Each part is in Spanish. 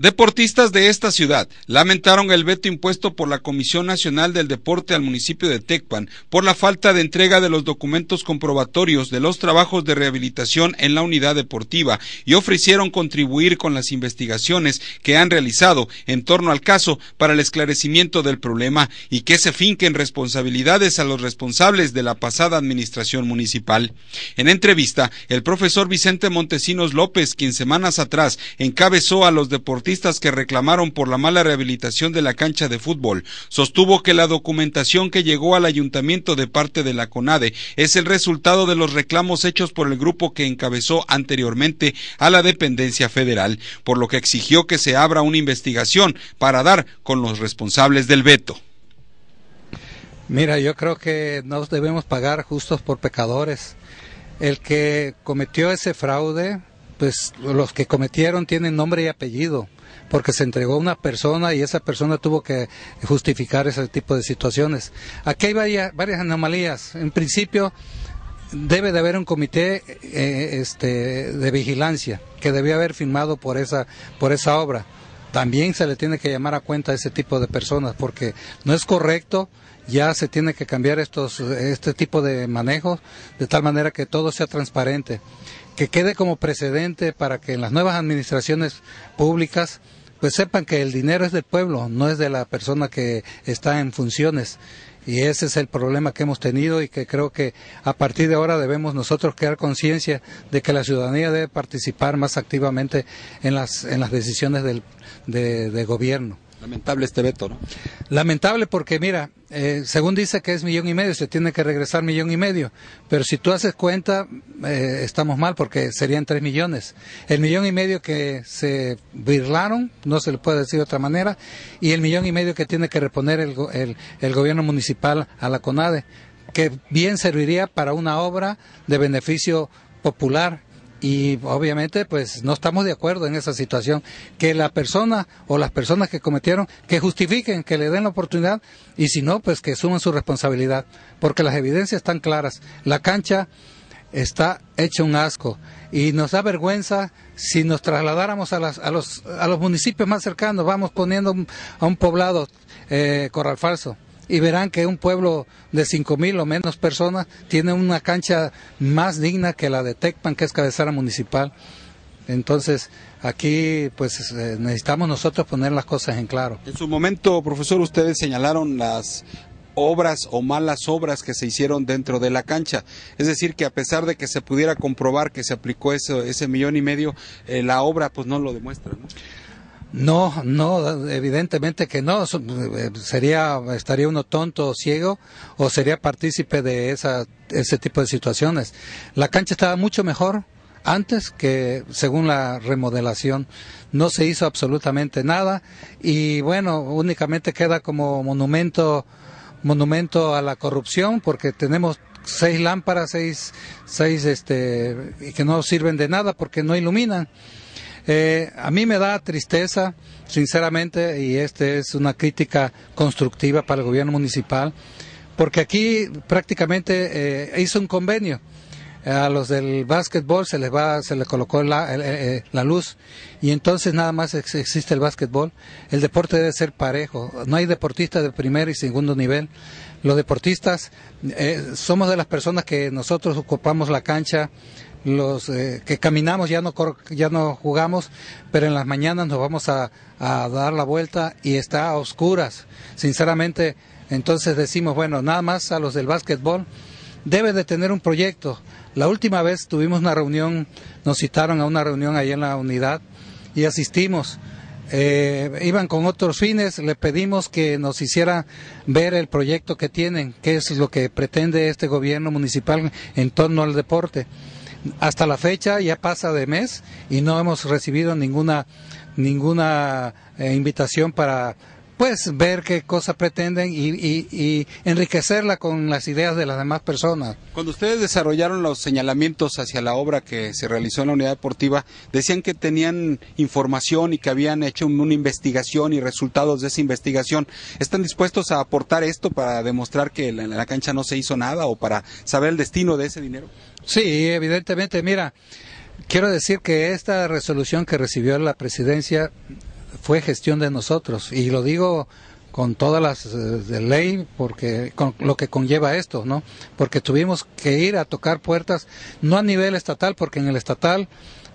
Deportistas de esta ciudad lamentaron el veto impuesto por la Comisión Nacional del Deporte al municipio de Tecpan por la falta de entrega de los documentos comprobatorios de los trabajos de rehabilitación en la unidad deportiva y ofrecieron contribuir con las investigaciones que han realizado en torno al caso para el esclarecimiento del problema y que se finquen responsabilidades a los responsables de la pasada administración municipal. En entrevista, el profesor Vicente Montesinos López, quien semanas atrás encabezó a los deportistas que reclamaron por la mala rehabilitación de la cancha de fútbol. Sostuvo que la documentación que llegó al ayuntamiento de parte de la CONADE es el resultado de los reclamos hechos por el grupo que encabezó anteriormente a la dependencia federal, por lo que exigió que se abra una investigación para dar con los responsables del veto. Mira, yo creo que nos debemos pagar justos por pecadores. El que cometió ese fraude pues los que cometieron tienen nombre y apellido porque se entregó una persona y esa persona tuvo que justificar ese tipo de situaciones. Aquí hay varias, varias anomalías. En principio, debe de haber un comité eh, este, de vigilancia que debió haber firmado por esa, por esa obra. También se le tiene que llamar a cuenta a ese tipo de personas porque no es correcto ya se tiene que cambiar estos, este tipo de manejo de tal manera que todo sea transparente que quede como precedente para que en las nuevas administraciones públicas pues sepan que el dinero es del pueblo, no es de la persona que está en funciones. Y ese es el problema que hemos tenido y que creo que a partir de ahora debemos nosotros crear conciencia de que la ciudadanía debe participar más activamente en las, en las decisiones del gobierno. Lamentable este veto, ¿no? Lamentable porque, mira, eh, según dice que es millón y medio, se tiene que regresar millón y medio, pero si tú haces cuenta, eh, estamos mal porque serían tres millones. El millón y medio que se birlaron, no se le puede decir de otra manera, y el millón y medio que tiene que reponer el, el, el gobierno municipal a la CONADE, que bien serviría para una obra de beneficio popular y obviamente pues no estamos de acuerdo en esa situación. Que la persona o las personas que cometieron, que justifiquen, que le den la oportunidad y si no, pues que suman su responsabilidad, porque las evidencias están claras. La cancha está hecha un asco y nos da vergüenza si nos trasladáramos a, a, los, a los municipios más cercanos, vamos poniendo a un poblado eh, corral falso y verán que un pueblo de cinco mil o menos personas tiene una cancha más digna que la de Tecpan, que es cabecera municipal. Entonces, aquí pues eh, necesitamos nosotros poner las cosas en claro. En su momento, profesor, ustedes señalaron las obras o malas obras que se hicieron dentro de la cancha. Es decir, que a pesar de que se pudiera comprobar que se aplicó ese, ese millón y medio, eh, la obra pues no lo demuestra. No, no, evidentemente que no. Eh, sería, estaría uno tonto o ciego o sería partícipe de esa, ese tipo de situaciones. La cancha estaba mucho mejor antes que según la remodelación. No se hizo absolutamente nada y bueno, únicamente queda como monumento, monumento a la corrupción porque tenemos seis lámparas, seis, seis, este, que no sirven de nada porque no iluminan. Eh, a mí me da tristeza, sinceramente, y esta es una crítica constructiva para el gobierno municipal, porque aquí prácticamente eh, hizo un convenio. A los del básquetbol se les va, se le colocó eh, la, luz y entonces nada más existe el básquetbol. El deporte debe ser parejo. No hay deportistas de primer y segundo nivel. Los deportistas eh, somos de las personas que nosotros ocupamos la cancha, los eh, que caminamos ya no ya no jugamos, pero en las mañanas nos vamos a, dar la vuelta y está a oscuras. Sinceramente, entonces decimos, bueno, nada más a los del básquetbol debe de tener un proyecto. La última vez tuvimos una reunión, nos citaron a una reunión ahí en la unidad y asistimos eh, iban con otros fines, le pedimos que nos hiciera ver el proyecto que tienen, qué es lo que pretende este gobierno municipal en torno al deporte. Hasta la fecha ya pasa de mes y no hemos recibido ninguna ninguna eh, invitación para pues ver qué cosa pretenden y, y, enriquecerla con las ideas de las demás personas. Cuando ustedes desarrollaron los señalamientos hacia la obra que se realizó en la unidad deportiva, decían que tenían información y que habían hecho una investigación y resultados de esa investigación. ¿Están dispuestos a aportar esto para demostrar que en la cancha no se hizo nada o para saber el destino de ese dinero? Sí, evidentemente, mira. Quiero decir que esta resolución que recibió la presidencia fue gestión de nosotros. Y lo digo con todas las eh, de ley, porque con lo que conlleva esto, ¿no? Porque tuvimos que ir a tocar puertas, no a nivel estatal, porque en el estatal,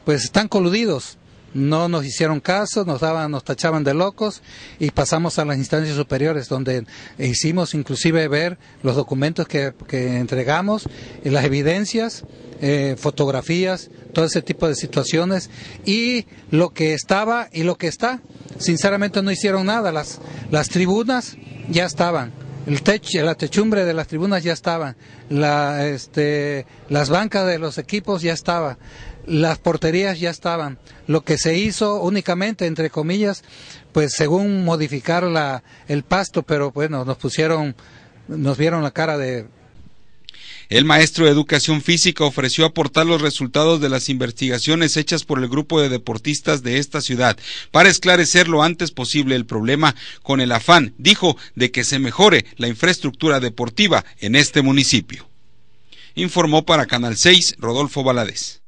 pues están coludidos, no nos hicieron caso, nos daban, nos tachaban de locos y pasamos a las instancias superiores donde hicimos inclusive ver los documentos que, entregamos, eh, las evidencias, eh, fotografías, todo ese tipo de situaciones y lo que estaba y lo que está. Sinceramente no hicieron nada, las, las tribunas ya estaban el tech, la techumbre de las tribunas ya estaba, la, este, las bancas de los equipos ya estaban, las porterías ya estaban. Lo que se hizo únicamente, entre comillas, pues según modificar la, el pasto, pero bueno, nos pusieron, nos vieron la cara de el maestro de educación física ofreció aportar los resultados de las investigaciones hechas por el grupo de deportistas de esta ciudad para esclarecer lo antes posible el problema con el afán, dijo, de que se mejore la infraestructura deportiva en este municipio. Informó para Canal 6 Rodolfo Valadez.